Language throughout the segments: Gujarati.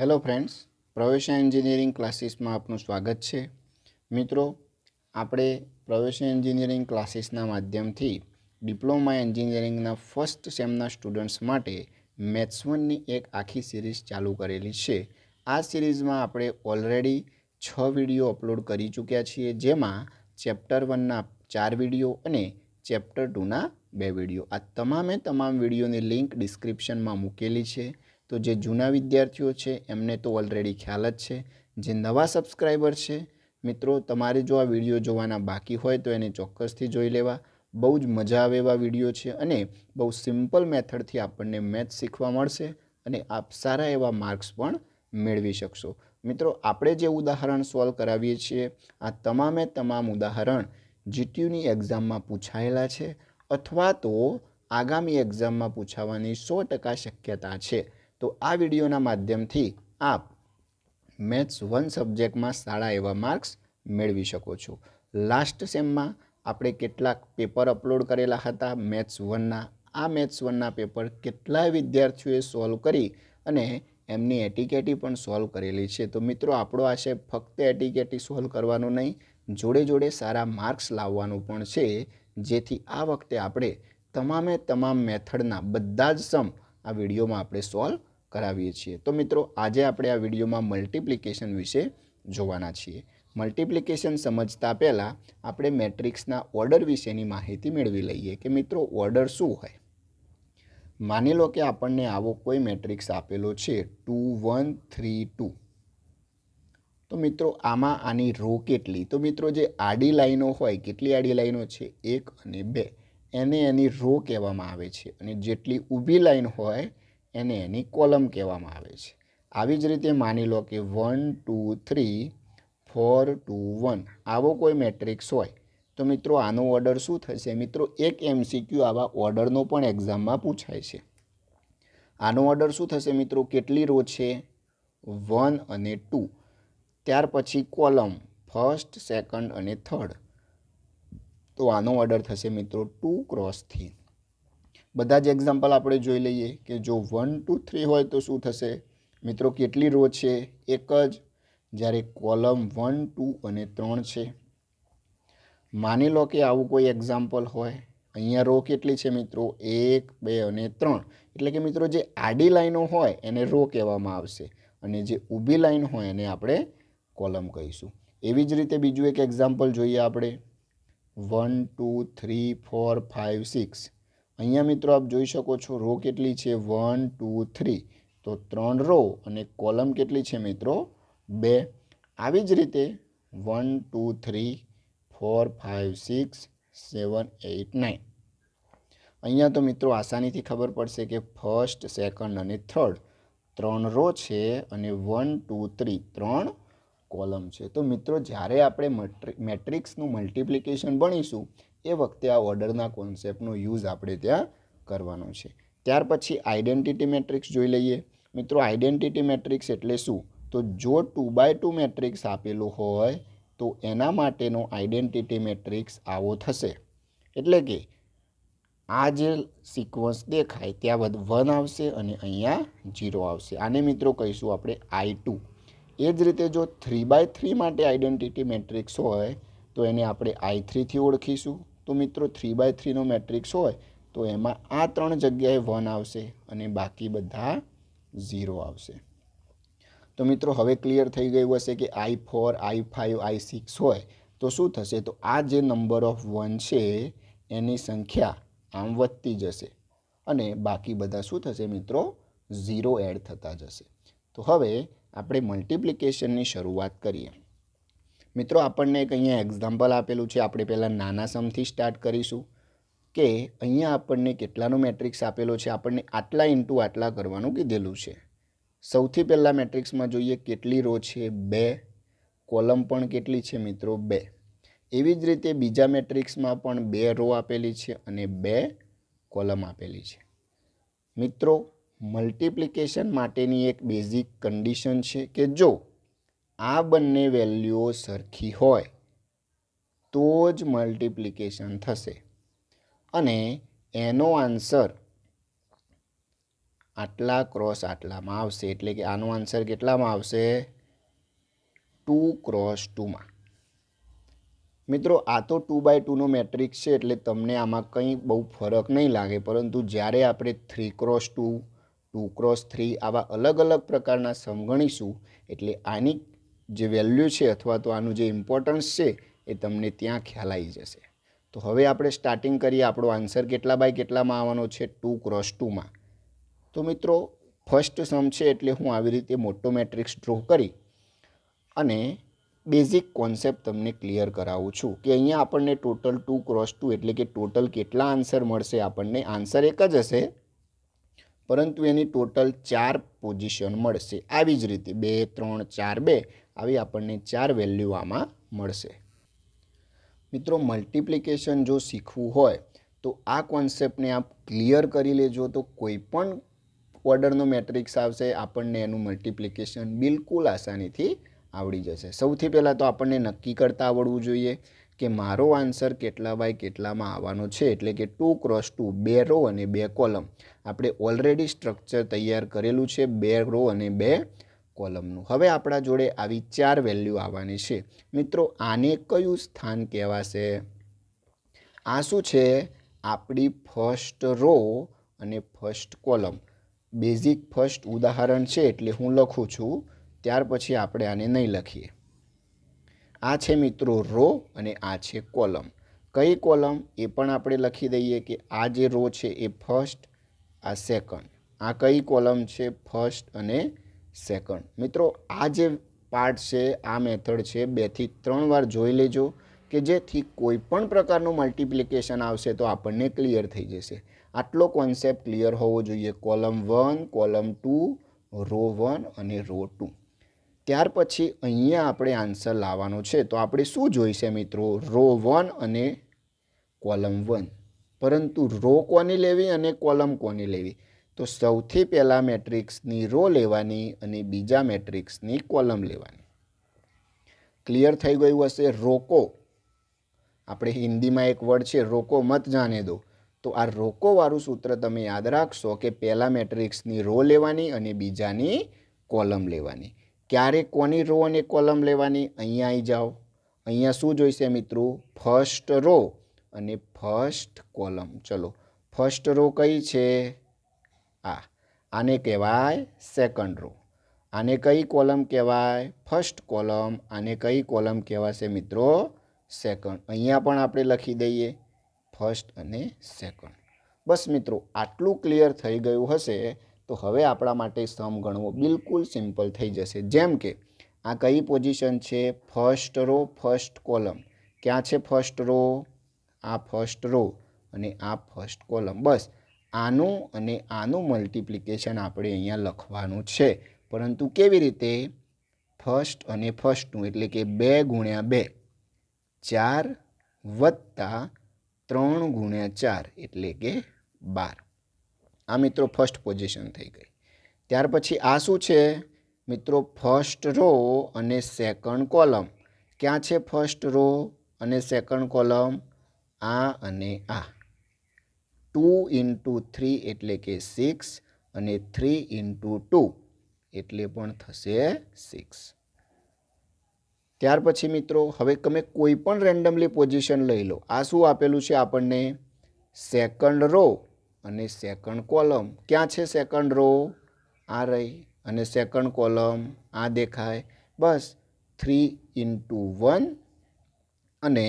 હેલો ફ્રેન્ડ્સ પ્રવેશા એન્જિનિયરિંગ ક્લાસીસમાં આપનું સ્વાગત છે મિત્રો આપણે પ્રવેશા એન્જિનિયરિંગ ક્લાસીસના માધ્યમથી ડિપ્લોમા એન્જિનિયરિંગના ફર્સ્ટ સેમના સ્ટુડન્ટ્સ માટે મેથ્સ વનની એક આખી સિરીઝ ચાલુ કરેલી છે આ સિરીઝમાં આપણે ઓલરેડી છ વિડીયો અપલોડ કરી ચૂક્યા છીએ જેમાં ચેપ્ટર વનના ચાર વિડીયો અને ચેપ્ટર ટુના બે વિડીયો આ તમામે તમામ વિડીયોની લિંક ડિસ્ક્રિપ્શનમાં મૂકેલી છે તો જે જૂના વિદ્યાર્થીઓ છે એમને તો ઓલરેડી ખ્યાલ જ છે જે નવા સબસ્ક્રાઈબર છે મિત્રો તમારે જો આ વિડીયો જોવાના બાકી હોય તો એને ચોક્કસથી જોઈ લેવા બહુ જ મજા આવે એવા વિડીયો છે અને બહુ સિમ્પલ મેથડથી આપણને મેથ્સ શીખવા મળશે અને આપ સારા એવા માર્ક્સ પણ મેળવી શકશો મિત્રો આપણે જે ઉદાહરણ સોલ્વ કરાવીએ છીએ આ તમામે તમામ ઉદાહરણ જીટીયુની એક્ઝામમાં પૂછાયેલા છે અથવા તો આગામી એક્ઝામમાં પૂછાવાની સો ટકા શક્યતા છે તો આ વિડીયોના માધ્યમથી આપ મેથ્સ વન સબ્જેક્ટમાં સારા એવા માર્ક્સ મેળવી શકો છો લાસ્ટ સેમમાં આપણે કેટલાક પેપર અપલોડ કરેલા હતા મેથ્સ વનના આ મેથ્સ વનના પેપર કેટલાય વિદ્યાર્થીઓએ સોલ્વ કરી અને એમની એટીકેટી પણ સોલ્વ કરેલી છે તો મિત્રો આપણો આશય ફક્ત એટીકેટી સોલ્વ કરવાનું નહીં જોડે જોડે સારા માર્ક્સ લાવવાનું પણ છે જેથી આ વખતે આપણે તમામે તમામ મેથડના બધા જ સમ આ વિડીયોમાં આપણે સોલ્વ કરાવીએ છીએ તો મિત્રો આજે આપણે આ વિડીયોમાં મલ્ટિપ્લિકેશન વિશે જોવાના છીએ મલ્ટિપ્લિકેશન સમજતા પહેલાં આપણે મેટ્રિક્સના ઓર્ડર વિશેની માહિતી મેળવી લઈએ કે મિત્રો ઓર્ડર શું હોય માની લો કે આપણને આવો કોઈ મેટ્રિક્સ આપેલો છે ટુ વન થ્રી ટુ તો મિત્રો આમાં આની રો કેટલી તો મિત્રો જે આડી લાઈનો હોય કેટલી આડી લાઈનો છે એક અને બે એને એની રો કહેવામાં આવે છે અને જેટલી ઊભી લાઈન હોય એને એની કોલમ કહેવામાં આવે છે આવી જ રીતે માની લો કે one two three four two one આવો કોઈ મેટ્રિક્સ હોય તો મિત્રો આનો ઓર્ડર શું થશે મિત્રો એક એમસીક્યુ આવા ઓર્ડરનો પણ એક્ઝામમાં પૂછાય છે આનો ઓર્ડર શું થશે મિત્રો કેટલી રો છે વન અને ટુ ત્યાર પછી કોલમ ફર્સ્ટ સેકન્ડ અને થર્ડ તો આનો ઓર્ડર થશે મિત્રો ટુ ક્રોસ થ્રી બધા જ એક્ઝામ્પલ આપણે જોઈ લઈએ કે જો વન ટુ થ્રી હોય તો શું થશે મિત્રો કેટલી રો છે એક જ જ્યારે કોલમ વન ટુ અને ત્રણ છે માની લો કે આવું કોઈ એક્ઝામ્પલ હોય અહીંયા રો કેટલી છે મિત્રો એક બે અને ત્રણ એટલે કે મિત્રો જે આડી લાઈનો હોય એને રો કહેવામાં આવશે અને જે ઊભી લાઈન હોય એને આપણે કોલમ કહીશું એવી જ રીતે બીજું એક એક્ઝામ્પલ જોઈએ આપણે one two three four five six અહીંયા મિત્રો આપ જોઈ શકો છો રો કેટલી છે વન ટુ થ્રી તો ત્રણ રો અને કોલમ કેટલી છે મિત્રો બે આવી જ રીતે one two three four five six seven eight nine અહીંયા તો મિત્રો આસાનીથી ખબર પડશે કે ફર્સ્ટ સેકન્ડ અને થર્ડ ત્રણ રો છે અને વન ટુ થ્રી ત્રણ કોલમ છે તો મિત્રો જ્યારે આપણે મેટ્રિક્સનું મલ્ટિપ્લિકેશન ભણીશું એ વખતે આ ઓર્ડરના કોન્સેપ્ટનો યુઝ આપણે ત્યાં કરવાનો છે ત્યાર પછી આઇડેન્ટિટી મેટ્રિક્સ જોઈ લઈએ મિત્રો આઇડેન્ટિટી મેટ્રિક્સ એટલે શું તો જો ટુ બાય ટુ મેટ્રિક્સ આપેલું હોય તો એના માટેનો આઈડેન્ટિટી મેટ્રિક્સ આવો થશે એટલે કે આ જે સિક્વન્સ દેખાય ત્યાં બધ વન આવશે અને અહીંયા ઝીરો આવશે આને મિત્રો કહીશું આપણે આઈ ટુ એ જ રીતે જો થ્રી બાય થ્રી માટે આઈડેન્ટિટી મેટ્રિક્સ હોય તો એને આપણે આઈ થ્રીથી ઓળખીશું તો મિત્રો થ્રી બાય થ્રીનો મેટ્રિક્સ હોય તો એમાં આ ત્રણ જગ્યાએ વન આવશે અને બાકી બધા ઝીરો આવશે તો મિત્રો હવે ક્લિયર થઈ ગયું હશે કે I four I five I six હોય તો શું થશે તો આ જે નંબર ઓફ વન છે એની સંખ્યા આમ વધતી જશે અને બાકી બધા શું થશે મિત્રો ઝીરો એડ થતા જશે તો હવે આપણે મલ્ટિપ્લિકેશનની શરૂઆત કરીએ મિત્રો આપણને એક અહીંયા એક્ઝામ્પલ આપેલું છે આપણે પહેલાં નાના સમથી સ્ટાર્ટ કરીશું કે અહીંયા આપણને કેટલાનો મેટ્રિક્સ આપેલો છે આપણને આટલા ઇન્ટુ આટલા કરવાનું કીધેલું છે સૌથી પહેલાં મેટ્રિક્સમાં જોઈએ કેટલી રો છે બે કોલમ પણ કેટલી છે મિત્રો બે એવી જ રીતે બીજા મેટ્રિક્સમાં પણ બે રો આપેલી છે અને બે કોલમ આપેલી છે મિત્રો મલ્ટિપ્લિકેશન માટેની એક બેઝિક કન્ડિશન છે કે જો આ બંને વેલ્યુઓ સરખી હોય તો જ મલ્ટિપ્લિકેશન થશે અને એનો આન્સર આટલા ક્રોસ આટલામાં આવશે એટલે કે આનો આન્સર કેટલામાં આવશે ટુ ક્રોસ ટુમાં મિત્રો આ તો ટુ બાય ટુનો મેટ્રિક્સ છે એટલે તમને આમાં કંઈ બહુ ફરક નહીં લાગે પરંતુ જ્યારે આપણે three cross two two cross three આવા અલગ અલગ પ્રકારના સમગણીશું એટલે આની જે વેલ્યુ છે અથવા તો આનું જે ઇમ્પોર્ટન્સ છે એ તમને ત્યાં ખ્યાલ આવી જશે તો હવે આપણે સ્ટાર્ટિંગ કરીએ આપણો આન્સર કેટલા બાય કેટલામાં આવવાનો છે ટુ ક્રોસ ટુમાં તો મિત્રો ફર્સ્ટ સમ છે એટલે હું આવી રીતે મોટો મેટ્રિક્સ ડ્રો કરી અને બેઝિક કોન્સેપ્ટ તમને ક્લિયર કરાવું છું કે અહીંયા આપણને ટોટલ ટુ ક્રોસ ટુ એટલે કે ટોટલ કેટલા આન્સર મળશે આપણને આન્સર એક જ હશે પરંતુ એની ટોટલ ચાર પોઝિશન મળશે આવી જ રીતે બે ત્રણ ચાર બે આવી આપણને ચાર વેલ્યુ આમાં મળશે મિત્રો મલ્ટિપ્લિકેશન જો શીખવું હોય તો આ કોન્સેપ્ટને આપ ક્લિયર કરી લેજો તો કોઈ પણ ઓર્ડરનો મેટ્રિક્સ આવશે આપણને એનું મલ્ટિપ્લિકેશન બિલકુલ આસાનીથી આવડી જશે સૌથી પહેલાં તો આપણને નક્કી કરતાં આવડવું જોઈએ કે મારો આન્સર કેટલા બાય કેટલામાં આવવાનો છે એટલે કે ટુ ક્રોસ ટુ બે રો અને બે કોલમ આપણે ઓલરેડી સ્ટ્રક્ચર તૈયાર કરેલું છે બે રો અને બે કોલમનું હવે આપણા જોડે આવી ચાર વેલ્યુ આવવાની છે મિત્રો આને કયું સ્થાન કહેવાશે આ શું છે આપણી ફર્સ્ટ રો અને ફર્સ્ટ કોલમ બેઝિક ફર્સ્ટ ઉદાહરણ છે એટલે હું લખું છું ત્યાર પછી આપણે આને નહીં લખીએ આ છે મિત્રો રો અને આ છે કોલમ કઈ કોલમ એ પણ આપણે લખી દઈએ કે આ જે રો છે એ ફર્સ્ટ આ સેકન્ડ આ કઈ કોલમ છે ફર્સ્ટ અને સેકન્ડ મિત્રો આ જે પાર્ટ છે આ મેથડ છે બેથી ત્રણ વાર જોઈ લેજો કે જેથી કોઈ પણ પ્રકારનું મલ્ટિપ્લિકેશન આવશે તો આપણને ક્લિયર થઈ જશે આટલો કોન્સેપ્ટ ક્લિયર હોવો જોઈએ column one column two row one અને રો ટુ ત્યાર પછી અહીંયા આપણે આન્સર લાવવાનો છે તો આપણે શું જોઈશે મિત્રો રો વન અને કોલમ વન પરંતુ રો કોની લેવી અને કોલમ કોની લેવી તો સૌથી પહેલાં મેટ્રિક્સની રો લેવાની અને બીજા મેટ્રિક્સની કોલમ લેવાની ક્લિયર થઈ ગયું હશે રોકો આપણે હિન્દીમાં એક વર્ડ છે રોકો મત જાણે દો તો આ રોકોવાળું સૂત્ર તમે યાદ રાખશો કે પહેલાં મેટ્રિક્સની રો લેવાની અને બીજાની કોલમ લેવાની ક્યારે કોની રો અને કોલમ લેવાની અહીંયા આવી જાઓ અહીંયા શું જોઈશે મિત્રો ફર્સ્ટ રો અને ફર્સ્ટ કોલમ ચલો ફર્સ્ટ રો કઈ છે આ આને કહેવાય સેકન્ડ રો આને કઈ કોલમ કહેવાય ફર્સ્ટ કોલમ આને કઈ કોલમ કહેવાશે મિત્રો સેકન્ડ અહીંયા પણ આપણે લખી દઈએ ફર્સ્ટ અને સેકન્ડ બસ મિત્રો આટલું ક્લિયર થઈ ગયું હશે તો હવે આપણા માટે સમ ગણવો બિલકુલ સિમ્પલ થઈ જશે જેમ કે આ કઈ પોઝિશન છે ફર્સ્ટ રો ફર્સ્ટ કોલમ ક્યાં છે ફર્સ્ટ રો આ ફર્સ્ટ રો અને આ ફર્સ્ટ કોલમ બસ આનું અને આનું મલ્ટિપ્લિકેશન આપણે અહીંયા લખવાનું છે પરંતુ કેવી રીતે ફર્સ્ટ અને ફર્સ્ટનું એટલે કે બે ગુણ્યા બે ચાર વત્તા ત્રણ ગુણ્યા ચાર એટલે કે બાર આ મિત્રો ફર્સ્ટ પોઝિશન થઈ ગઈ ત્યાર પછી આ શું છે મિત્રો ફર્સ્ટ રો અને સેકન્ડ કોલમ ક્યાં છે ફર્સ્ટ રો અને સેકન્ડ કોલમ આ અને આ ટુ ઇન્ટુ થ્રી એટલે કે સિક્સ અને થ્રી ઇન્ટુ ટુ એટલે પણ થશે સિક્સ ત્યાર પછી મિત્રો હવે તમે કોઈ પણ રેન્ડમલી પોઝિશન લઈ લો આ શું આપેલું છે આપણને સેકન્ડ રો અને સેકન્ડ કોલમ ક્યાં છે સેકન્ડ રો આ રહી અને સેકન્ડ કોલમ આ દેખાય બસ થ્રી ઇન્ટુ વન અને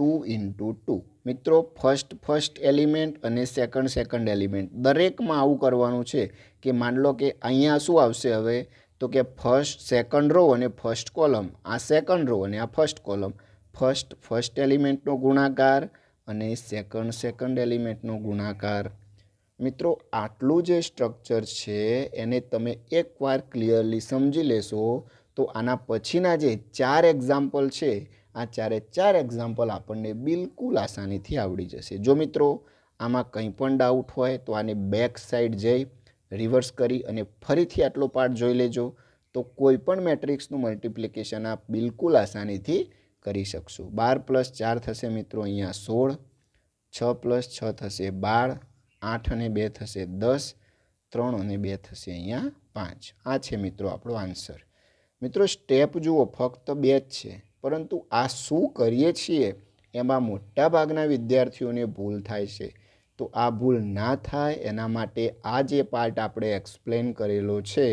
ટુ ઇન્ટુ ટુ મિત્રો ફર્સ્ટ ફર્સ્ટ એલિમેન્ટ અને સેકન્ડ સેકન્ડ એલિમેન્ટ દરેકમાં આવું કરવાનું છે કે માન લો કે અહીંયા શું આવશે હવે તો કે ફર્સ્ટ સેકન્ડ રો અને ફર્સ્ટ કોલમ આ સેકન્ડ રો અને આ ફર્સ્ટ કોલમ ફર્સ્ટ ફર્સ્ટ એલિમેન્ટનો ગુણાકાર અને સેકન્ડ સેકન્ડ એલિમેન્ટનો ગુણાકાર મિત્રો આટલું જે સ્ટ્રક્ચર છે એને તમે એકવાર ક્લિયરલી સમજી લેશો તો આના પછીના જે ચાર એક્ઝામ્પલ છે આ ચારે ચાર એક્ઝામ્પલ આપણને બિલકુલ આસાનીથી આવડી જશે જો મિત્રો આમાં કંઈ પણ ડાઉટ હોય તો આને બેક સાઈડ જઈ રિવર્સ કરી અને ફરીથી આટલો પાર્ટ જોઈ લેજો તો કોઈ પણ મેટ્રિક્સનું મલ્ટિપ્લિકેશન આપ બિલકુલ આસાનીથી કરી શકશું બાર પ્લસ ચાર થશે મિત્રો અહીંયા સોળ છ પ્લસ છ થશે બાર આઠ અને બે થશે દસ ત્રણ અને બે થશે અહીંયા પાંચ આ છે મિત્રો આપણો આન્સર મિત્રો સ્ટેપ જુઓ ફક્ત બે જ છે પરંતુ આ શું કરીએ છીએ એમાં મોટાભાગના વિદ્યાર્થીઓને ભૂલ થાય છે તો આ ભૂલ ના થાય એના માટે આ જે પાર્ટ આપણે એક્સપ્લેન કરેલો છે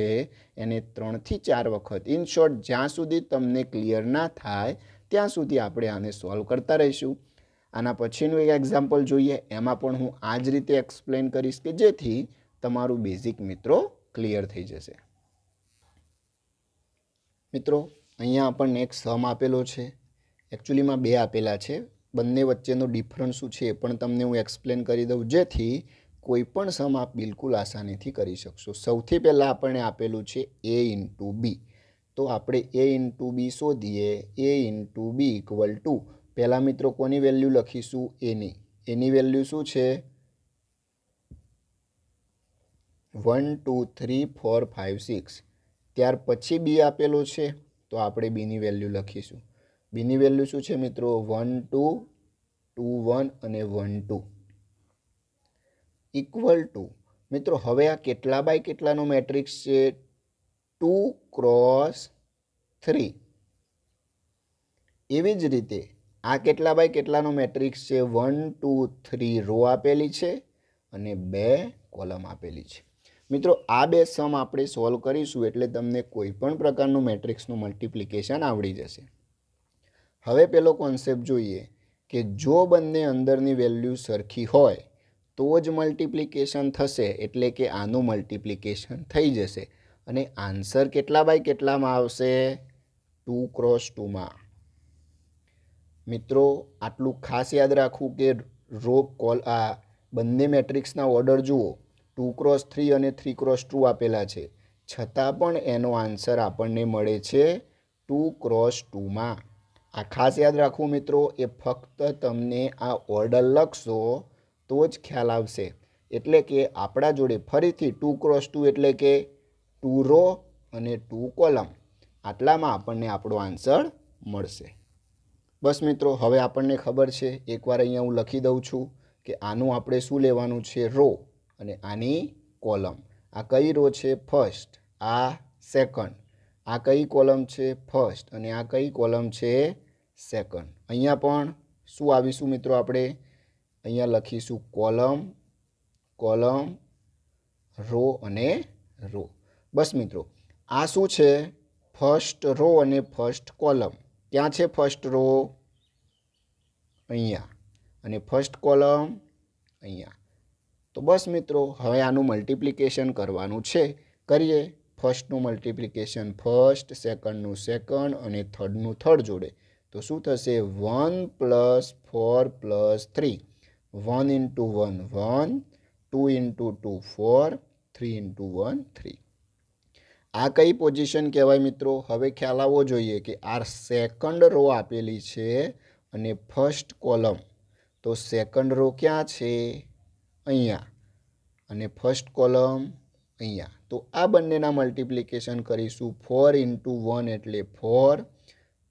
એને ત્રણથી ચાર વખત ઇન શોર્ટ જ્યાં સુધી તમને ક્લિયર ના થાય ત્યાં સુધી આપણે આને સોલ્વ કરતા રહીશું આના પછીનું એક એક્ઝામ્પલ જોઈએ એમાં પણ હું આ જ રીતે એક્સપ્લેન કરીશ કે જેથી તમારું બેઝિક મિત્રો ક્લિયર થઈ જશે મિત્રો અહીંયા આપણને એક સમ આપેલો છે એકચ્યુઅલીમાં બે આપેલા છે બંને વચ્ચેનો ડિફરન્સ શું છે એ પણ તમને હું એક્સપ્લેન કરી દઉં જેથી કોઈપણ સમ આપ બિલકુલ આસાનીથી કરી શકશો સૌથી પહેલાં આપણને આપેલું છે એ ઇન્ટુ બી તો આપણે એ ઇન્ટુ બી શોધીએ A into B equal to પહેલાં મિત્રો કોની વેલ્યુ લખીશું એની એની વેલ્યુ શું છે one two three four five six ત્યાર પછી બી આપેલો છે તો આપણે બીની વેલ્યુ લખીશું બીની વેલ્યુ શું છે મિત્રો વન ટુ ટુ વન અને વન ટુ ઇક્વલ ટુ મિત્રો હવે આ કેટલા બાય કેટલાનો મેટ્રિક્સ છે ટુ ક્રોસ થ્રી એવી જ રીતે આ કેટલા બાય કેટલાનો મેટ્રિક્સ છે વન ટુ થ્રી રો આપેલી છે અને બે કોલમ આપેલી છે મિત્રો આ બે સમ આપણે સોલ્વ કરીશું એટલે તમને કોઈપણ પ્રકારનું મેટ્રિક્સનું મલ્ટિપ્લિકેશન આવડી જશે હવે પેલો કોન્સેપ્ટ જોઈએ કે જો બંને અંદરની વેલ્યુ સરખી હોય તો જ મલ્ટિપ્લિકેશન થશે એટલે કે આનું મલ્ટિપ્લિકેશન થઈ જશે અને આન્સર કેટલા બાય કેટલામાં આવશે ટુ ક્રોસ ટુમાં મિત્રો આટલું ખાસ યાદ રાખવું કે રો કોલ આ બંને મેટ્રિક્સના ઓર્ડર જુઓ ટુ ક્રોસ થ્રી અને થ્રી ક્રોસ ટુ આપેલા છે છતાં પણ એનો આન્સર આપણને મળે છે ટુ ક્રોસ ટુમાં આ ખાસ યાદ રાખવું મિત્રો એ ફક્ત તમને આ ઓર્ડર લખશો તો જ ખ્યાલ આવશે એટલે કે આપણા જોડે ફરીથી ટુ ક્રોસ ટુ એટલે કે ટુ રો અને ટુ કોલમ આટલામાં આપણને આપણો આન્સર મળશે બસ મિત્રો હવે આપણને ખબર છે એકવાર અહીંયા હું લખી દઉં છું કે આનું આપણે શું લેવાનું છે રો અને આની કોલમ આ કઈ રો છે ફર્સ્ટ આ સેકન્ડ આ કઈ કોલમ છે ફર્સ્ટ અને આ કઈ કોલમ છે સેકન્ડ અહીંયા પણ શું આવીશું મિત્રો આપણે અહીંયા લખીશું કોલમ કોલમ રો અને રો બસ મિત્રો આ શું છે ફર્સ્ટ રો અને ફર્સ્ટ કોલમ ક્યાં છે ફર્સ્ટ રો અહીંયા અને ફર્સ્ટ કોલમ અહીંયા તો બસ મિત્રો હવે આનું મલ્ટિપ્લિકેશન કરવાનું છે કરીએ ફર્સ્ટનું મલ્ટિપ્લિકેશન ફર્સ્ટ સેકન્ડનું સેકન્ડ અને થર્ડનું થર્ડ જોડે તો શું થશે one plus four plus three one into one one two into two four three into one three આ કઈ પોઝિશન કહેવાય મિત્રો હવે ખ્યાલ આવવો જોઈએ કે આ સેકન્ડ રો આપેલી છે અને ફર્સ્ટ કોલમ તો સેકન્ડ રો ક્યાં છે અહીંયા અને ફર્સ્ટ કોલમ અહીંયા તો આ બંનેના મલ્ટિપ્લિકેશન કરીશું ફોર ઇન્ટુ વન એટલે ફોર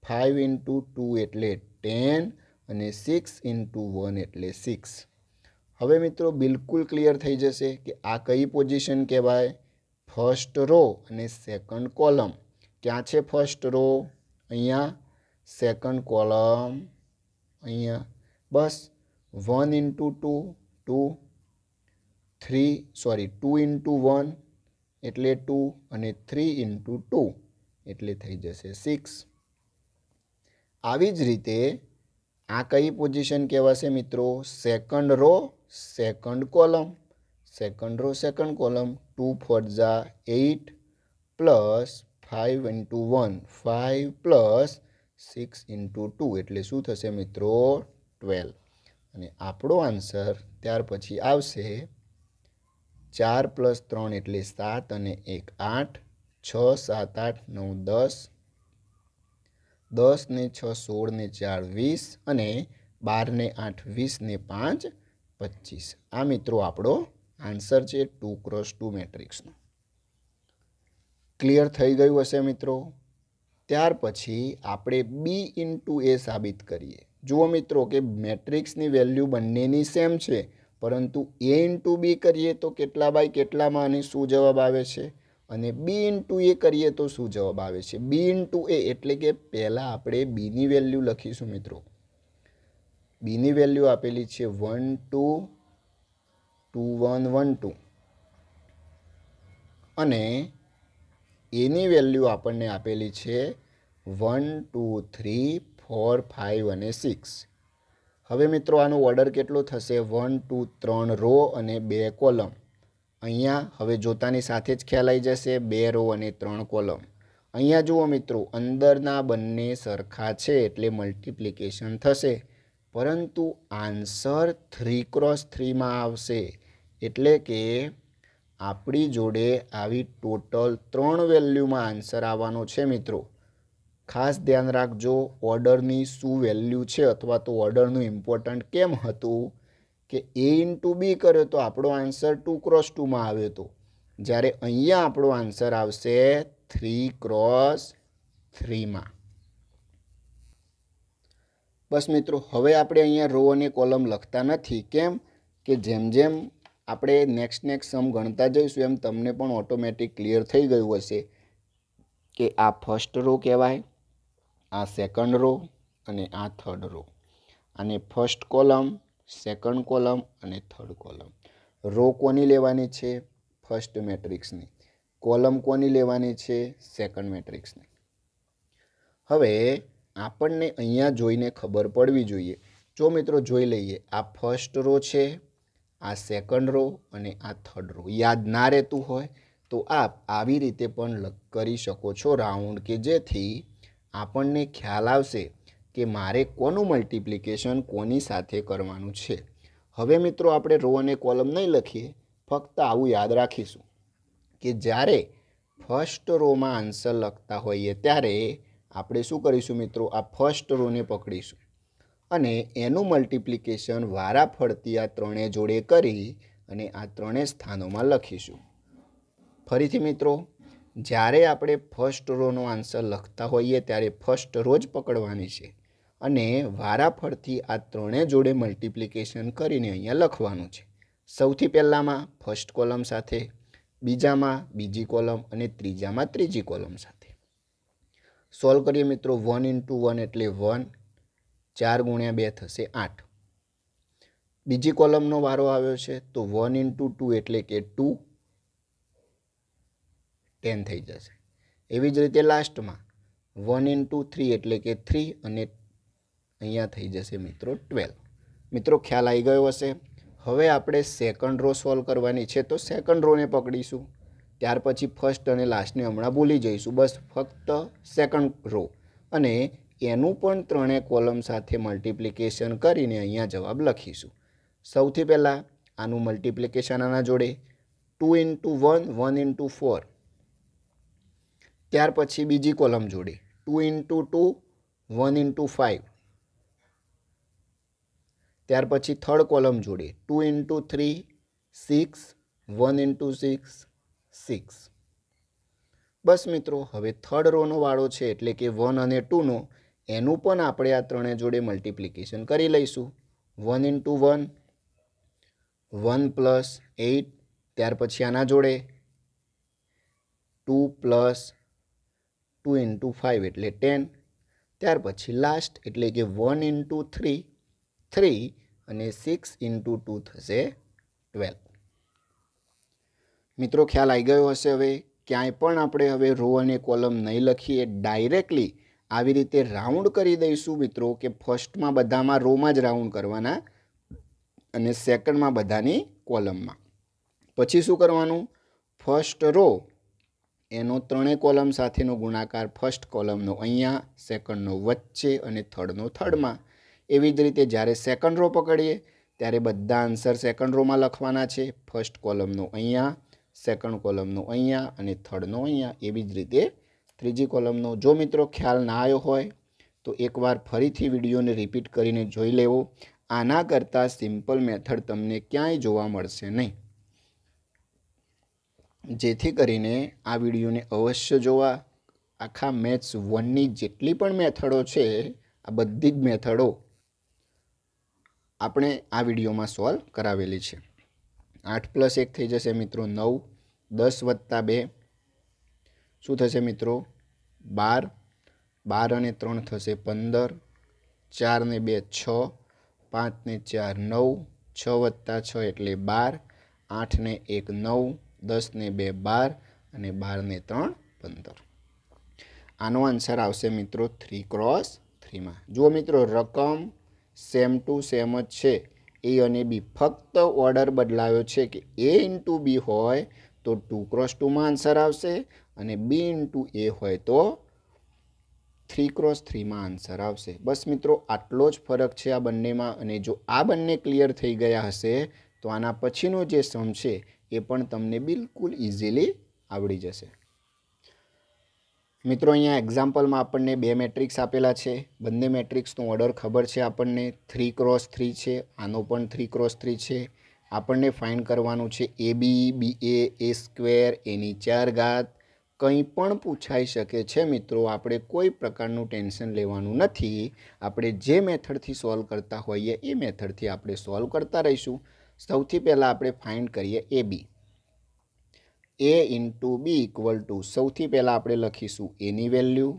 ફાઇવ ઇન્ટુ ટુ એટલે ટેન અને સિક્સ ઇન્ટુ વન એટલે સિક્સ હવે મિત્રો બિલકુલ ક્લિયર થઈ જશે કે આ કઈ પોઝિશન કહેવાય ફર્સ્ટ રો અને સેકન્ડ કોલમ ક્યાં છે ફર્સ્ટ રો અહીંયા સેકન્ડ કોલમ અહીંયા બસ one into two two three sorry two into one એટલે ટુ અને થ્રી ઇન્ટુ ટુ એટલે થઈ જશે સિક્સ આવી જ રીતે આ કઈ પોઝિશન કહેવાશે મિત્રો second row second column second row second column two four ઝા eight plus five into one five plus six into two એટલે શું થશે મિત્રો ટ્વેલ્વ અને આપણો આન્સર ત્યાર પછી આવશે ચાર પ્લસ ત્રણ એટલે સાત અને એક આઠ છ સાત આઠ નવ દસ દસ ને છ સોળ ને ચાર વીસ અને બાર ને આઠ વીસ ને પાંચ પચીસ આ મિત્રો આપણો આન્સર છે ટુ ક્રોસ ટુ મેટ્રિક્સનો ક્લિયર થઈ ગયું હશે મિત્રો ત્યાર પછી આપણે બી ઇન્ટુ એ સાબિત કરીએ જુઓ મિત્રો કે મેટ્રિક્સની વેલ્યુ બંનેની સેમ છે પરંતુ એ ઇન્ટુ બી કરીએ તો કેટલા બાય કેટલામાં અને શું જવાબ આવે છે અને બી ઇન્ટુ એ કરીએ તો શું જવાબ આવે છે બી ઇન્ટુ એ એટલે કે પહેલાં આપણે બીની વેલ્યુ લખીશું મિત્રો બીની વેલ્યુ આપેલી છે one two two one one two અને એની વેલ્યુ આપણને આપેલી છે one two three four five અને સિક્સ હવે મિત્રો આનો ઓર્ડર કેટલો થશે વન ટુ ત્રણ રો અને બે કોલમ અહીંયા હવે જોતાની સાથે જ ખ્યાલ આવી જશે બે રો અને ત્રણ કોલમ અહીંયા જુઓ મિત્રો અંદરના બંને સરખા છે એટલે મલ્ટિપ્લિકેશન થશે પરંતુ આન્સર થ્રી ક્રોસ થ્રીમાં આવશે એટલે કે આપણી જોડે આવી ટોટલ ત્રણ વેલ્યુમાં આન્સર આવવાનો છે મિત્રો ખાસ ધ્યાન રાખજો ઓર્ડરની શું વેલ્યુ છે અથવા તો ઓર્ડરનું ઇમ્પોર્ટન્ટ કેમ હતું કે એ ઇન્ટુ બી કર્યો તો આપણો આન્સર ટુ ક્રોસ ટુમાં આવ્યો હતો જ્યારે અહીંયા આપણો આન્સર આવશે થ્રી ક્રોસ થ્રીમાં બસ મિત્રો હવે આપણે અહીંયા રો અને કોલમ લખતા નથી કેમ કે જેમ જેમ આપણે નેક્સ્ટ નેક્સ્ટ સમ ગણતા જઈશું એમ તમને પણ ઓટોમેટિક ક્લિયર થઈ ગયું હશે કે આ ફર્સ્ટ રો કહેવાય આ સેકન્ડ રો અને આ થર્ડ રો અને ફર્સ્ટ કોલમ સેકન્ડ કોલમ અને થર્ડ કોલમ રો કોની લેવાની છે ફર્સ્ટ મેટ્રિક્સની કોલમ કોની લેવાની છે સેકન્ડ મેટ્રિક્સની હવે આપણને અહીંયા જોઈને ખબર પડવી જોઈએ જો મિત્રો જોઈ લઈએ આ ફર્સ્ટ રો છે આ સેકન્ડ રો અને આ થર્ડ રો યાદ ના રહેતું હોય તો આપ આવી રીતે પણ કરી શકો છો રાઉન્ડ કે જેથી આપણને ખ્યાલ આવશે કે મારે કોનું મલ્ટિપ્લિકેશન કોની સાથે કરવાનું છે હવે મિત્રો આપણે રો અને કોલમ નહીં લખીએ ફક્ત આવું યાદ રાખીશું કે જ્યારે ફર્સ્ટ રોમાં આન્સર લખતા હોઈએ ત્યારે આપણે શું કરીશું મિત્રો આ ફર્સ્ટ રોને પકડીશું અને એનું મલ્ટિપ્લિકેશન ફરતી આ ત્રણેય જોડે કરી અને આ ત્રણેય સ્થાનોમાં લખીશું ફરીથી મિત્રો જ્યારે આપણે ફર્સ્ટ રોનો આન્સર લખતા હોઈએ ત્યારે ફર્સ્ટ રો જ પકડવાની છે અને વારાફરથી આ ત્રણેય જોડે મલ્ટિપ્લિકેશન કરીને અહીંયા લખવાનું છે સૌથી પહેલાંમાં ફર્સ્ટ કોલમ સાથે બીજામાં બીજી કોલમ અને ત્રીજામાં ત્રીજી કોલમ સાથે સોલ્વ કરીએ મિત્રો વન ઇન્ટુ વન એટલે વન ચાર ગુણ્યા બે થશે આઠ બીજી કોલમનો વારો આવ્યો છે તો વન ઇન્ટુ ટુ એટલે કે ટુ ટેન થઈ જશે એવી જ રીતે લાસ્ટમાં વન ઇન્ટુ થ્રી એટલે કે થ્રી અને અહીંયા થઈ જશે મિત્રો ટ્વેલ્વ મિત્રો ખ્યાલ આવી ગયો હશે હવે આપણે સેકન્ડ રો સોલ્વ કરવાની છે તો સેકન્ડ રોને પકડીશું ત્યાર પછી ફર્સ્ટ અને લાસ્ટને હમણાં ભૂલી જઈશું બસ ફક્ત સેકન્ડ રો અને એનું પણ ત્રણેય કોલમ સાથે મલ્ટિપ્લિકેશન કરીને અહીંયા જવાબ લખીશું સૌથી પહેલાં આનું મલ્ટિપ્લિકેશન આના જોડે two into one one into four ત્યાર પછી બીજી કોલમ જોડી two into two one into five ત્યાર પછી થર્ડ કોલમ જોડી two into three six one into six six બસ મિત્રો હવે થર્ડ રોનો વાળો છે એટલે કે વન અને ટુનો એનું પણ આપણે આ ત્રણે જોડે મલ્ટિપ્લિકેશન કરી લઈશું one into one one plus eight ત્યાર પછી આના જોડે two plus two into five એટલે ટેન ત્યાર પછી લાસ્ટ એટલે કે વન ઇન્ટુ થ્રી થ્રી અને સિક્સ ઇન્ટુ ટુ થશે ટ્વેલ્વ મિત્રો ખ્યાલ આવી ગયો હશે હવે ક્યાંય પણ આપણે હવે રો અને કોલમ નહીં લખીએ ડાયરેક્ટલી આવી રીતે રાઉન્ડ કરી દઈશું મિત્રો કે ફર્સ્ટમાં બધામાં રોમાં જ રાઉન્ડ કરવાના અને સેકન્ડમાં બધાની કોલમમાં પછી શું કરવાનું ફર્સ્ટ રો એનો ત્રણેય કોલમ સાથેનો ગુણાકાર ફર્સ્ટ કોલમનો અહીંયા સેકન્ડનો વચ્ચે અને થર્ડનો થર્ડમાં એવી જ રીતે જ્યારે સેકન્ડ રો પકડીએ ત્યારે બધા આન્સર સેકન્ડ રોમાં લખવાના છે ફર્સ્ટ કોલમનો અહીંયા સેકન્ડ કોલમનો અહીંયા અને થર્ડનો અહીંયા એવી જ રીતે ત્રીજી કોલમનો જો મિત્રો ખ્યાલ ના આવ્યો હોય તો એકવાર ફરીથી વિડીયોને રિપીટ કરીને જોઈ લેવો આના કરતાં સિમ્પલ મેથડ તમને ક્યાંય જોવા મળશે નહીં જેથી કરીને આ વિડીયોને અવશ્ય જોવા આખા મેથ્સ વનની જેટલી પણ મેથડો છે આ બધી જ મેથડો આપણે આ વિડીયોમાં સોલ્વ કરાવેલી છે આઠ પ્લસ એક થઈ જશે મિત્રો નવ દસ વત્તા બે શું થશે મિત્રો બાર બાર અને ત્રણ થશે પંદર ચાર ને બે છ પાંચ ને ચાર નવ છ વત્તા છ એટલે બાર આઠ ને એક નવ દસને બે બાર અને બારને ત્રણ પંદર આનો આન્સર આવશે મિત્રો થ્રી ક્રોસ થ્રીમાં જુઓ મિત્રો રકમ સેમ ટુ સેમ જ છે એ અને બી ફક્ત ઓર્ડર બદલાયો છે કે એ ઇન્ટુ બી હોય તો ટુ ક્રોસ ટુમાં આન્સર આવશે અને બી ઇન્ટુ એ હોય તો થ્રી ક્રોસ થ્રીમાં આન્સર આવશે બસ મિત્રો આટલો જ ફરક છે આ બંનેમાં અને જો આ બંને ક્લિયર થઈ ગયા હશે તો આના પછીનો જે સમ છે એ પણ તમને બિલકુલ ઇઝીલી આવડી જશે મિત્રો અહીંયા એક્ઝામ્પલમાં આપણને બે મેટ્રિક્સ આપેલા છે બંને મેટ્રિક્સનો ઓર્ડર ખબર છે આપણને થ્રી ક્રોસ થ્રી છે આનો પણ થ્રી ક્રોસ થ્રી છે આપણને ફાઇન કરવાનું છે એ બી બી એ એ સ્ક્વેર એની ચાર ઘાત કંઈ પણ પૂછાઈ શકે છે મિત્રો આપણે કોઈ પ્રકારનું ટેન્શન લેવાનું નથી આપણે જે મેથડથી સોલ્વ કરતા હોઈએ એ મેથડથી આપણે સોલ્વ કરતા રહીશું સૌથી પહેલાં આપણે ફાઇન્ડ કરીએ A B A into B equal to સૌથી પહેલાં આપણે લખીશું એની value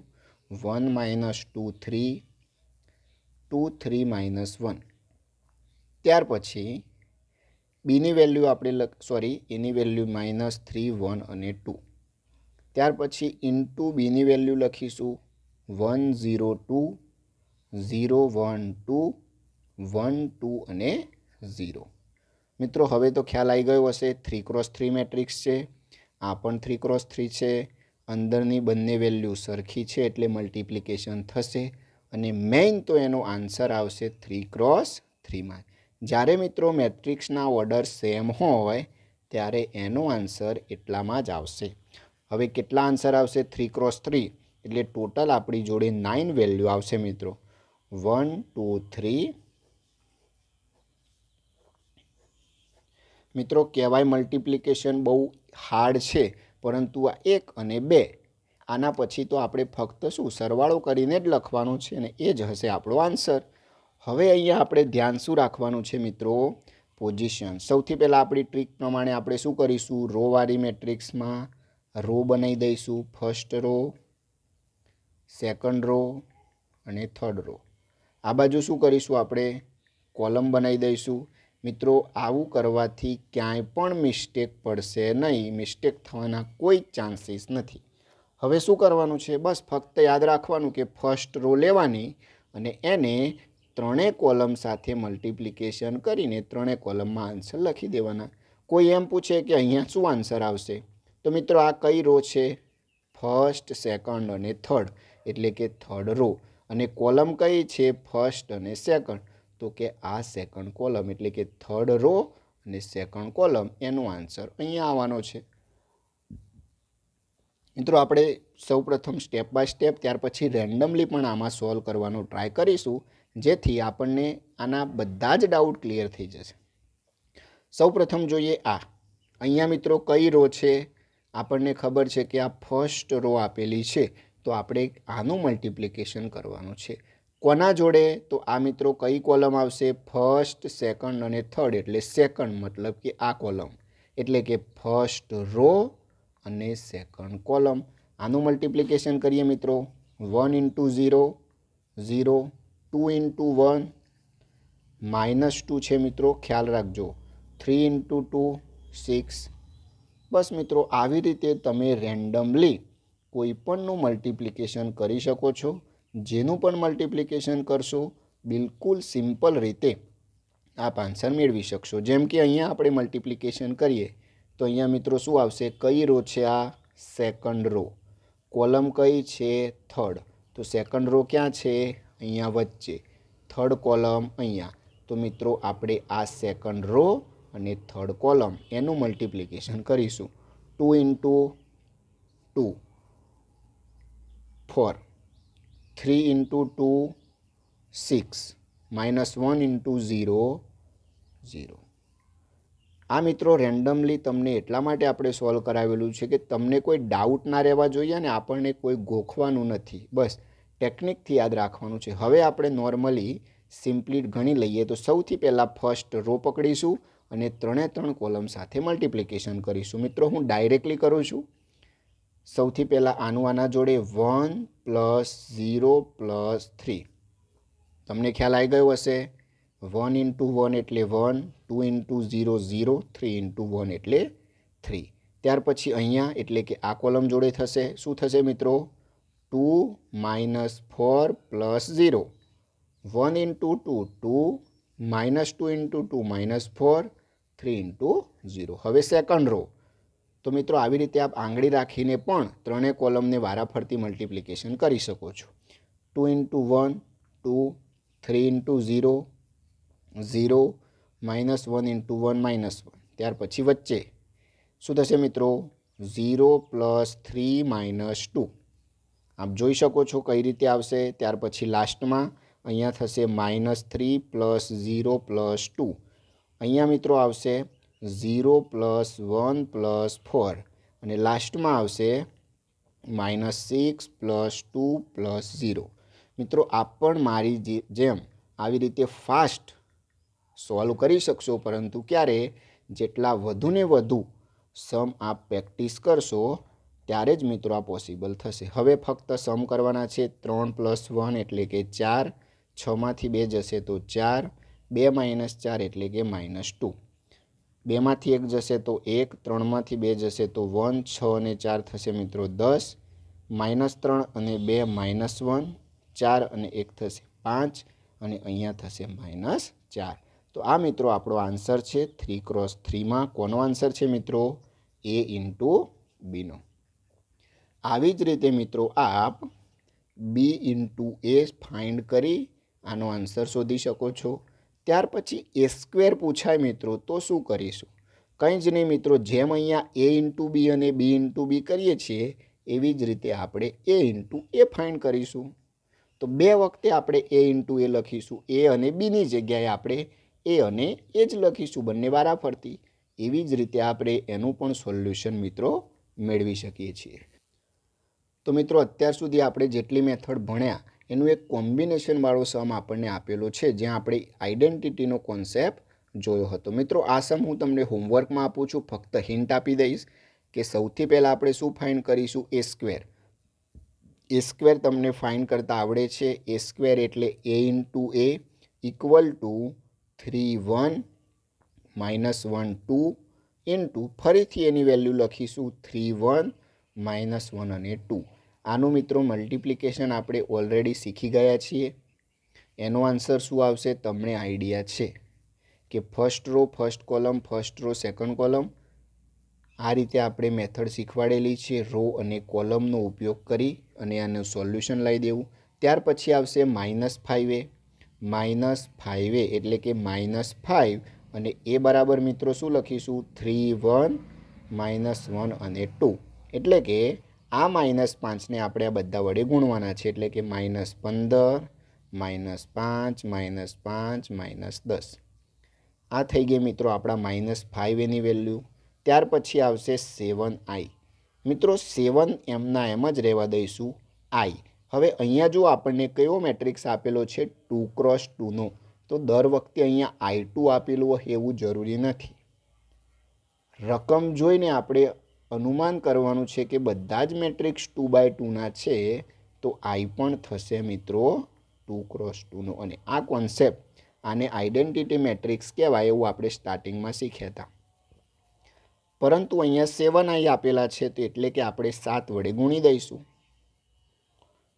one minus two three two three minus one ત્યાર પછી બીની વેલ્યુ આપણે લખ સોરી એની વેલ્યુ માઇનસ થ્રી વન અને ટુ ત્યાર પછી ઇન્ટુ બીની વેલ્યુ લખીશું one zero two zero one two one two અને ઝીરો મિત્રો હવે તો ખ્યાલ આવી ગયો હશે થ્રી ક્રોસ થ્રી મેટ્રિક્સ છે આ પણ થ્રી ક્રોસ થ્રી છે અંદરની બંને વેલ્યુ સરખી છે એટલે મલ્ટિપ્લિકેશન થશે અને મેઇન તો એનો આન્સર આવશે થ્રી ક્રોસ થ્રીમાં જ્યારે મિત્રો મેટ્રિક્સના ઓર્ડર સેમ હોય ત્યારે એનો આન્સર એટલામાં જ આવશે હવે કેટલા આન્સર આવશે થ્રી ક્રોસ થ્રી એટલે ટોટલ આપણી જોડે નાઇન વેલ્યુ આવશે મિત્રો વન ટુ થ્રી મિત્રો કહેવાય મલ્ટિપ્લિકેશન બહુ હાર્ડ છે પરંતુ આ એક અને બે આના પછી તો આપણે ફક્ત શું સરવાળો કરીને જ લખવાનું છે અને એ જ હશે આપણો આન્સર હવે અહીંયા આપણે ધ્યાન શું રાખવાનું છે મિત્રો પોઝિશન સૌથી પહેલાં આપણી ટ્રીક પ્રમાણે આપણે શું કરીશું રોવાળી મેટ્રિક્સમાં રો બનાવી દઈશું ફર્સ્ટ રો સેકન્ડ રો અને થર્ડ રો આ બાજુ શું કરીશું આપણે કોલમ બનાવી દઈશું મિત્રો આવું કરવાથી ક્યાંય પણ મિસ્ટેક પડશે નહીં મિસ્ટેક થવાના કોઈ ચાન્સીસ નથી હવે શું કરવાનું છે બસ ફક્ત યાદ રાખવાનું કે ફર્સ્ટ રો લેવાની અને એને ત્રણેય કોલમ સાથે મલ્ટિપ્લિકેશન કરીને ત્રણેય કોલમમાં આન્સર લખી દેવાના કોઈ એમ પૂછે કે અહીંયા શું આન્સર આવશે તો મિત્રો આ કઈ રો છે ફર્સ્ટ સેકન્ડ અને થર્ડ એટલે કે થર્ડ રો અને કોલમ કઈ છે ફર્સ્ટ અને સેકન્ડ તો કે આ સેકન્ડ કોલમ એટલે કે થર્ડ રો અને સેકન્ડ કોલમ એનો આન્સર અહીંયા આવવાનો છે મિત્રો આપણે સૌપ્રથમ સ્ટેપ બાય સ્ટેપ ત્યાર પછી રેન્ડમલી પણ આમાં સોલ્વ કરવાનો ટ્રાય કરીશું જેથી આપણને આના બધા જ ડાઉટ ક્લિયર થઈ જશે સૌપ્રથમ જોઈએ આ અહીંયા મિત્રો કઈ રો છે આપણને ખબર છે કે આ ફર્સ્ટ રો આપેલી છે તો આપણે આનું મલ્ટિપ્લિકેશન કરવાનું છે કોના જોડે તો આ મિત્રો કઈ કોલમ આવશે ફર્સ્ટ સેકન્ડ અને થર્ડ એટલે સેકન્ડ મતલબ કે આ કોલમ એટલે કે ફર્સ્ટ રો અને સેકન્ડ કોલમ આનું મલ્ટિપ્લિકેશન કરીએ મિત્રો one into zero zero two into one minus two છે મિત્રો ખ્યાલ રાખજો થ્રી ઇન્ટુ ટુ સિક્સ બસ મિત્રો આવી રીતે તમે રેન્ડમલી કોઈપણનું મલ્ટિપ્લિકેશન કરી શકો છો જેનું પણ મલ્ટિપ્લિકેશન કરશો બિલકુલ સિમ્પલ રીતે આપ આન્સર મેળવી શકશો જેમ કે અહીંયા આપણે મલ્ટિપ્લિકેશન કરીએ તો અહીંયા મિત્રો શું આવશે કઈ રો છે આ સેકન્ડ રો કોલમ કઈ છે થર્ડ તો સેકન્ડ રો ક્યાં છે અહીંયા વચ્ચે થર્ડ કોલમ અહીંયા તો મિત્રો આપણે આ સેકન્ડ રો અને થર્ડ કોલમ એનું મલ્ટિપ્લિકેશન કરીશું two into two four three into two six minus one into zero zero આ મિત્રો રેન્ડમલી તમને એટલા માટે આપણે સોલ્વ કરાવેલું છે કે તમને કોઈ ડાઉટ ના રહેવા જોઈએ અને આપણને કોઈ ગોખવાનું નથી બસ ટેકનિકથી યાદ રાખવાનું છે હવે આપણે નોર્મલી સિમ્પલીટ ગણી લઈએ તો સૌથી પહેલાં ફર્સ્ટ રો પકડીશું અને ત્રણે ત્રણ કોલમ સાથે મલ્ટિપ્લિકેશન કરીશું મિત્રો હું ડાયરેક્ટલી કરું છું સૌથી પહેલાં આનું આના જોડે one plus zero plus three તમને ખ્યાલ આવી ગયો હશે વન ઇન્ટુ વન એટલે one two into zero zero three into one એટલે થ્રી ત્યાર પછી અહીંયા એટલે કે આ કોલમ જોડે થશે શું થશે મિત્રો two minus four plus zero one into two two minus two into two minus four three into zero હવે સેકન્ડ રો તો મિત્રો આવી રીતે આપ આંગળી રાખીને પણ ત્રણેય કોલમને વારાફરતી મલ્ટિપ્લિકેશન કરી શકો છો two into one two three into zero zero minus one into one minus one ત્યાર પછી વચ્ચે શું થશે મિત્રો zero plus three minus two આપ જોઈ શકો છો કઈ રીતે આવશે ત્યાર પછી લાસ્ટમાં અહીંયા થશે minus three plus zero plus two અહીંયા મિત્રો આવશે zero plus one plus four અને લાસ્ટમાં આવશે minus six plus two plus zero મિત્રો આપ પણ મારી જેમ આવી રીતે ફાસ્ટ સોલ્વ કરી શકશો પરંતુ ક્યારે જેટલા વધુને વધુ સમ આપ પ્રેક્ટિસ કરશો ત્યારે જ મિત્રો આ પોસિબલ થશે હવે ફક્ત સમ કરવાના છે ત્રણ પ્લસ વન એટલે કે ચાર છમાંથી બે જશે તો ચાર બે માઇનસ ચાર એટલે કે માઇનસ ટુ બેમાંથી એક જશે તો એક ત્રણમાંથી બે જશે તો વન છ અને ચાર થશે મિત્રો દસ માઇનસ ત્રણ અને બે માઇનસ વન ચાર અને એક થશે પાંચ અને અહીંયા થશે માઇનસ ચાર તો આ મિત્રો આપણો આન્સર છે થ્રી ક્રોસ થ્રીમાં કોનો આન્સર છે મિત્રો એ ઇન્ટુ બીનો આવી જ રીતે મિત્રો આપ બી ઇન્ટુ એ ફાઇન્ડ કરી આનો આન્સર શોધી શકો છો ત્યાર પછી એ સ્ક્વેર પૂછાય મિત્રો તો શું કરીશું કંઈ જ નહીં મિત્રો જેમ અહીંયા એ ઇન્ટુ બી અને બી ઇન્ટુ બી કરીએ છીએ એવી જ રીતે આપણે એ ઇન્ટુ એ ફાઇન્ડ કરીશું તો બે વખતે આપણે એ ઇન્ટુ એ લખીશું એ અને બીની જગ્યાએ આપણે એ અને એ જ લખીશું બંને વારાફરતી એવી જ રીતે આપણે એનું પણ સોલ્યુશન મિત્રો મેળવી શકીએ છીએ તો મિત્રો અત્યાર સુધી આપણે જેટલી મેથડ ભણ્યા એનું એક કોમ્બિનેશનવાળો સમ આપણને આપેલો છે જ્યાં આપણે આઈડેન્ટિટીનો કોન્સેપ્ટ જોયો હતો મિત્રો આ સમ હું તમને હોમવર્કમાં આપું છું ફક્ત હિન્ટ આપી દઈશ કે સૌથી પહેલાં આપણે શું ફાઇન કરીશું એ સ્ક્વેર એ સ્ક્વેર તમને ફાઇન કરતાં આવડે છે એ સ્ક્વેર એટલે A into A equal to three one minus one two two ફરીથી એની વેલ્યુ લખીશું થ્રી વન માઇનસ વન અને ટુ આનું મિત્રો મલ્ટિપ્લિકેશન આપણે ઓલરેડી શીખી ગયા છીએ એનો આન્સર શું આવશે તમને આઈડિયા છે કે first row first column first row second column આ રીતે આપણે મેથડ શીખવાડેલી છે રો અને કોલમનો ઉપયોગ કરી અને આનું સોલ્યુશન લાવી દેવું ત્યાર પછી આવશે માઇનસ ફાઇવે માઇનસ ફાઇવે એટલે કે માઇનસ ફાઇવ અને એ બરાબર મિત્રો શું લખીશું થ્રી વન માઇનસ વન અને ટુ એટલે કે આ માઇનસ પાંચને આપણે આ બધા વડે ગુણવાના છે એટલે કે માઇનસ પંદર માઇનસ પાંચ માઇનસ પાંચ માઇનસ દસ આ થઈ ગઈ મિત્રો આપણા માઇનસ ફાઇવ એની વેલ્યુ ત્યાર પછી આવશે સેવન આઈ મિત્રો સેવન એમના એમ જ રહેવા દઈશું આઈ હવે અહીંયા જો આપણને કયો મેટ્રિક્સ આપેલો છે ટુ ક્રોસ ટુનો તો દર વખતે અહીંયા આઈ ટુ આપેલું હોય એવું જરૂરી નથી રકમ જોઈને આપણે અનુમાન કરવાનું છે કે બધા જ મેટ્રિક્સ ટુ બાય ટુના છે તો આઈ પણ થશે મિત્રો ટુ ક્રોસ ટુનો અને આ કોન્સેપ્ટ આને આઈડેન્ટિટી મેટ્રિક્સ કહેવાય એવું આપણે સ્ટાર્ટિંગમાં શીખ્યા હતા પરંતુ અહીંયા સેવન આઈ આપેલા છે તો એટલે કે આપણે સાત વડે ગુણી દઈશું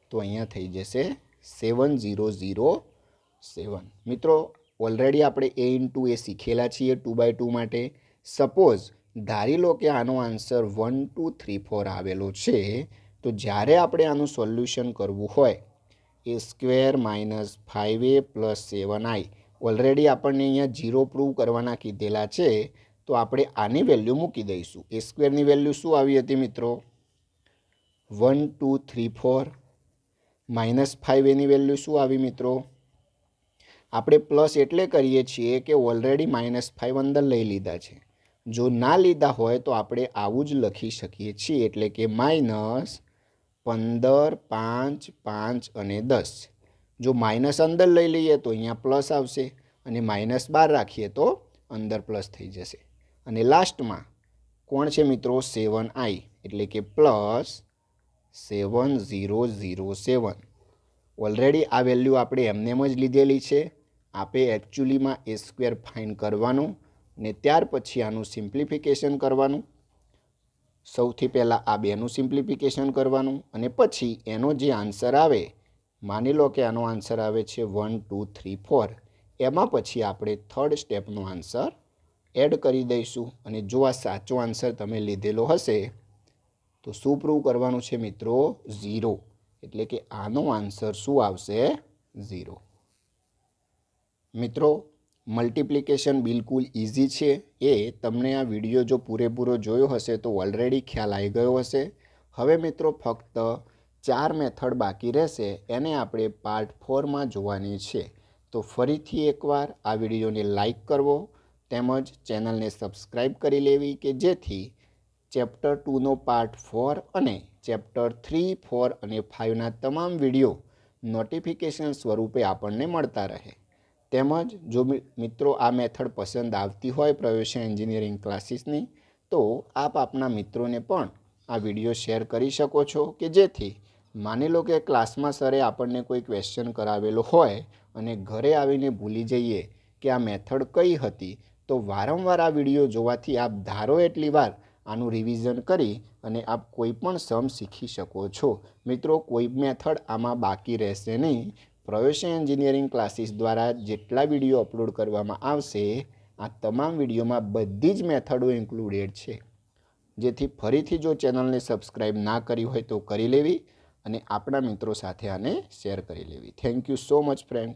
તો અહીંયા થઈ જશે સેવન ઝીરો ઝીરો સેવન મિત્રો ઓલરેડી આપણે એ ઇન્ટુ એ શીખેલા છીએ ટુ બાય ટુ માટે સપોઝ ધારી લો કે આનો answer one two three four આવેલો છે તો જ્યારે આપણે આનું સોલ્યુશન કરવું હોય A square minus five A plus seven I already આપણને અહીંયા ઝીરો પ્રૂવ કરવાના કીધેલા છે તો આપણે આની વેલ્યુ મૂકી દઈશું એ સ્ક્વેરની વેલ્યુ શું આવી હતી મિત્રો one two three four minus five એની વેલ્યુ શું આવી મિત્રો આપણે પ્લસ એટલે કરીએ છીએ કે ઓલરેડી માઇનસ ફાઇવ અંદર લઈ લીધા છે જો ના લીધા હોય તો આપણે આવું જ લખી શકીએ છીએ એટલે કે માઇનસ પંદર પાંચ પાંચ અને દસ જો માઇનસ અંદર લઈ લઈએ તો અહીંયા પ્લસ આવશે અને માઇનસ બાર રાખીએ તો અંદર પ્લસ થઈ જશે અને લાસ્ટમાં કોણ છે મિત્રો સેવન આઈ એટલે કે plus seven zero zero seven already આ વેલ્યુ આપણે એમનેમ જ લીધેલી છે આપે એકચ્યુઅલીમાં એ સ્ક્વેર ફાઇન કરવાનું ને ત્યાર પછી આનું સિમ્પ્લિફિકેશન કરવાનું સૌથી પહેલાં આ બેનું સિમ્પ્લિફિકેશન કરવાનું અને પછી એનો જે આન્સર આવે માની લો કે આનો આન્સર આવે છે વન ટુ થ્રી ફોર એમાં પછી આપણે થર્ડ સ્ટેપનો આન્સર એડ કરી દઈશું અને જો આ સાચો આન્સર તમે લીધેલો હશે તો શું પ્રૂવ કરવાનું છે મિત્રો ઝીરો એટલે કે આનો આન્સર શું આવશે ઝીરો મિત્રો મલ્ટિપ્લિકેશન બિલકુલ ઇઝી છે એ તમને આ વિડીયો જો પૂરેપૂરો જોયો હશે તો ઓલરેડી ખ્યાલ આવી ગયો હશે હવે મિત્રો ફક્ત ચાર મેથડ બાકી રહેશે એને આપણે પાર્ટ ફોરમાં જોવાની છે તો ફરીથી એકવાર આ વિડીયોને લાઇક કરવો તેમજ ચેનલને સબસ્ક્રાઈબ કરી લેવી કે જેથી ચેપ્ટર ટુનો પાર્ટ ફોર અને ચેપ્ટર થ્રી ફોર અને ફાઇવના તમામ વિડીયો નોટિફિકેશન સ્વરૂપે આપણને મળતા રહે તેમજ જો મિત્રો આ મેથડ પસંદ આવતી હોય પ્રવેશન એન્જિનિયરિંગ ક્લાસીસની તો આપ આપના મિત્રોને પણ આ વિડીયો શેર કરી શકો છો કે જેથી માની લો કે ક્લાસમાં સરે આપણને કોઈ ક્વેશ્ચન કરાવેલો હોય અને ઘરે આવીને ભૂલી જઈએ કે આ મેથડ કઈ હતી તો વારંવાર આ વિડીયો જોવાથી આપ ધારો એટલી વાર આનું રિવિઝન કરી અને આપ કોઈ પણ સમ શીખી શકો છો મિત્રો કોઈ મેથડ આમાં બાકી રહેશે નહીં પ્રવેશન એન્જિનિયરિંગ ક્લાસીસ દ્વારા જેટલા વિડીયો અપલોડ કરવામાં આવશે આ તમામ વિડીયોમાં બધી જ મેથડો ઇન્ક્લુડેડ છે જેથી ફરીથી જો ચેનલને સબસ્ક્રાઈબ ના કરી હોય તો કરી લેવી અને આપણા મિત્રો સાથે આને શેર કરી લેવી thank you so much friend